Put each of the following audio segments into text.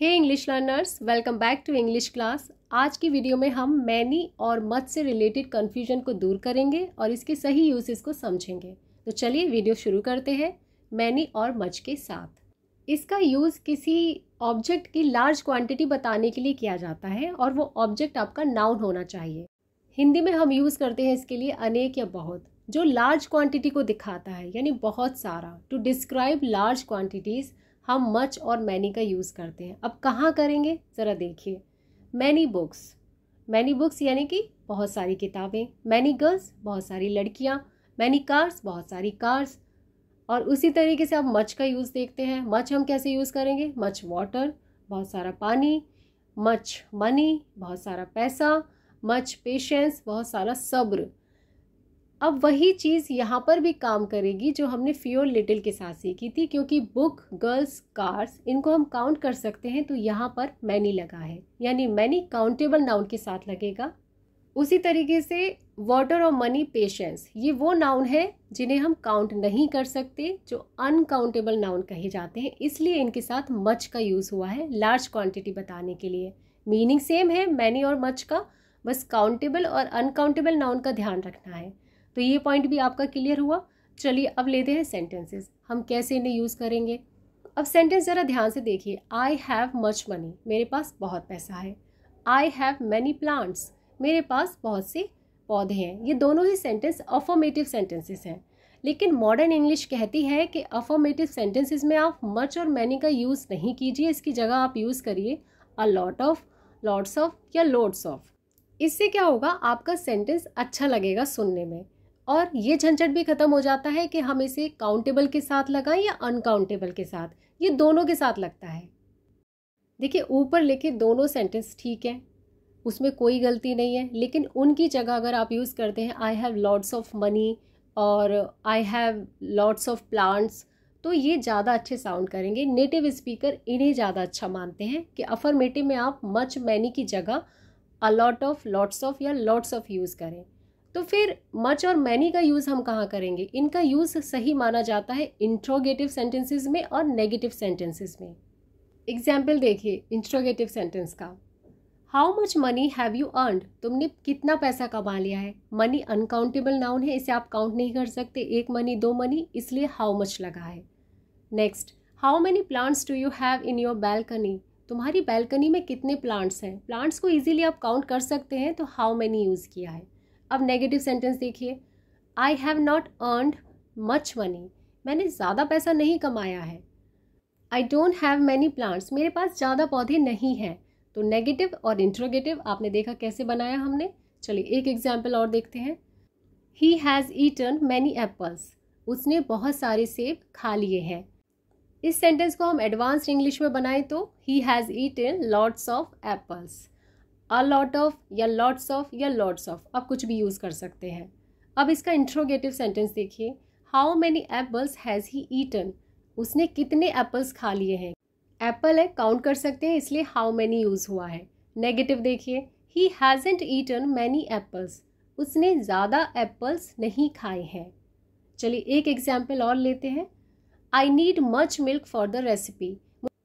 hey English learners welcome back to English class आज की video में हम मैनी और मत से रिलेटेड कन्फ्यूजन को दूर करेंगे और इसके सही यूजेस को समझेंगे तो चलिए वीडियो शुरू करते हैं मैनी और मच के साथ इसका यूज़ किसी ऑब्जेक्ट की लार्ज क्वांटिटी बताने के लिए किया जाता है और वो ऑब्जेक्ट आपका नाउन होना चाहिए हिंदी में हम यूज़ करते हैं इसके लिए अनेक या बहुत जो लार्ज क्वांटिटी को दिखाता है यानी बहुत सारा टू डिस्क्राइब लार्ज क्वांटिटीज़ हम मच और मैनी का यूज़ करते हैं अब कहाँ करेंगे ज़रा देखिए मैनी बुक्स मैनी बुक्स यानी कि बहुत सारी किताबें मैनी गर्ल्स बहुत सारी लड़कियाँ मैनी कार्स बहुत सारी कार्स और उसी तरीके से आप मच का यूज़ देखते हैं मच हम कैसे यूज़ करेंगे मच वाटर बहुत सारा पानी मच मनी बहुत सारा पैसा मच पेशेंस बहुत सारा सब्र अब वही चीज़ यहाँ पर भी काम करेगी जो हमने फ्योर लिटिल के साथ सीखी थी क्योंकि बुक गर्ल्स कार्स इनको हम काउंट कर सकते हैं तो यहाँ पर मैनी लगा है यानी मैनी काउंटेबल नाउन के साथ लगेगा उसी तरीके से वाटर और मनी पेशेंस ये वो नाउन है जिन्हें हम काउंट नहीं कर सकते जो अनकाउंटेबल नाउन कहे जाते हैं इसलिए इनके साथ मच का यूज़ हुआ है लार्ज क्वांटिटी बताने के लिए मीनिंग सेम है मैनी और मच का बस काउंटेबल और अनकाउंटेबल नाउन का ध्यान रखना है तो ये पॉइंट भी आपका क्लियर हुआ चलिए अब लेते हैं सेंटेंसेस हम कैसे इन्हें यूज़ करेंगे अब सेंटेंस ज़रा ध्यान से देखिए आई हैव मच मनी मेरे पास बहुत पैसा है आई हैव मैनी प्लांट्स मेरे पास बहुत से पौधे हैं ये दोनों ही सेंटेंस अफॉर्मेटिव सेंटेंसेस हैं लेकिन मॉडर्न इंग्लिश कहती है कि अफॉर्मेटिव सेंटेंसेस में आप मच और मैनी का यूज़ नहीं कीजिए इसकी जगह आप यूज़ करिए a lot of lots of या लोड्स ऑफ इससे क्या होगा आपका सेंटेंस अच्छा लगेगा सुनने में और ये झंझट भी खत्म हो जाता है कि हम इसे काउंटेबल के साथ लगाएं या अनकाउंटेबल के साथ ये दोनों के साथ लगता है देखिए ऊपर लिखे दोनों सेंटेंस ठीक हैं उसमें कोई गलती नहीं है लेकिन उनकी जगह अगर आप यूज़ करते हैं I have lots of money और I have lots of plants तो ये ज़्यादा अच्छे साउंड करेंगे नेटिव स्पीकर इन्हें ज़्यादा अच्छा मानते हैं कि अफर्मेटिव में आप मच मैनी की जगह अलॉट ऑफ लॉट्स ऑफ या लॉट्स ऑफ यूज़ करें तो फिर मच और मैनी का यूज़ हम कहाँ करेंगे इनका यूज़ सही माना जाता है इंट्रोगेटिव सेंटेंसेस में और नेगेटिव सेंटेंसेस में एग्जाम्पल देखिए इंट्रोगेटिव सेंटेंस का how much money have you earned तुमने कितना पैसा कमा लिया है मनी अनकाउंटेबल नाउन है इसे आप काउंट नहीं कर सकते एक मनी दो मनी इसलिए हाउ मच लगा है next how many plants do you have in your balcony तुम्हारी बैल्कनी में कितने प्लांट्स हैं प्लांट्स को ईजिली आप काउंट कर सकते हैं तो हाउ मैनी यूज़ किया है अब नेगेटिव सेंटेंस देखिए I have not earned much money मैंने ज़्यादा पैसा नहीं कमाया है I don't have many plants मेरे पास ज़्यादा पौधे नहीं हैं तो नेगेटिव और इंट्रोगेटिव आपने देखा कैसे बनाया हमने चलिए एक एग्जाम्पल और देखते हैं he has eaten many apples उसने बहुत सारे सेब खा लिए हैं इस सेंटेंस को हम एडवांस्ड इंग्लिश में बनाएं तो he has eaten lots of apples a lot of या लॉट्स ऑफ या लॉट्स ऑफ आप कुछ भी यूज़ कर सकते हैं अब इसका इंट्रोगेटिव सेंटेंस देखिए how many apples has he eaten उसने कितने एप्पल्स खा लिए हैं एप्पल है काउंट कर सकते हैं इसलिए हाउ मैनी यूज़ हुआ है नेगेटिव देखिए he hasn't eaten many apples उसने ज़्यादा एप्पल्स नहीं खाए हैं चलिए एक एग्जाम्पल और लेते हैं I need much milk for the recipe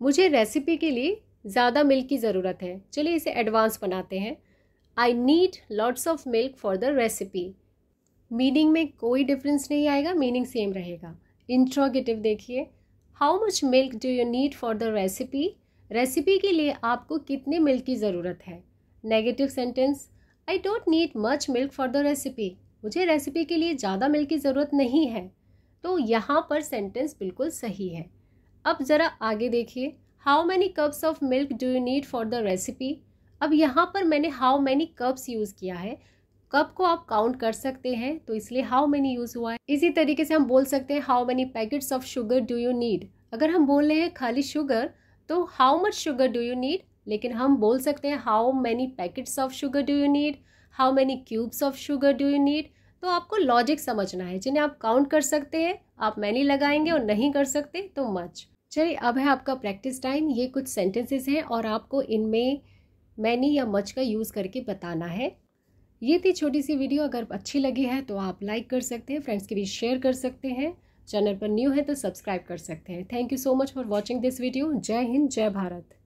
मुझे रेसिपी के लिए ज़्यादा मिल्क की ज़रूरत है चलिए इसे एडवांस बनाते हैं I need lots of milk for the recipe meaning में कोई डिफरेंस नहीं आएगा मीनिंग सेम रहेगा इंट्रोगेटिव देखिए how much milk do you need for the recipe recipe के लिए आपको कितने मिल्क की ज़रूरत है negative sentence I don't need much milk for the recipe मुझे रेसिपी के लिए ज़्यादा मिल्क की ज़रूरत नहीं है तो यहाँ पर सेंटेंस बिल्कुल सही है अब ज़रा आगे देखिए how many cups of milk do you need for the recipe अब यहाँ पर मैंने हाउ मैनी कप्स यूज़ किया है कप को आप काउंट कर सकते हैं तो इसलिए हाउ मैनी यूज़ हुआ है इसी तरीके से हम बोल सकते हैं how many packets of sugar do you need अगर हम बोल रहे हैं खाली शुगर तो how much sugar do you need लेकिन हम बोल सकते हैं how many packets of sugar do you need how many cubes of sugar do you need तो आपको लॉजिक समझना है जिन्हें आप काउंट कर सकते हैं आप मैनी लगाएंगे और नहीं कर सकते तो मच चलिए अब है आपका प्रैक्टिस टाइम ये कुछ सेंटेंसेस हैं और आपको इनमें मैनी या मच का यूज़ करके बताना है ये थी छोटी सी वीडियो अगर अच्छी लगी है तो आप लाइक कर सकते हैं फ्रेंड्स के बीच शेयर कर सकते हैं चैनल पर न्यू है तो सब्सक्राइब कर सकते हैं thank you so much for watching this video जय हिंद जय भारत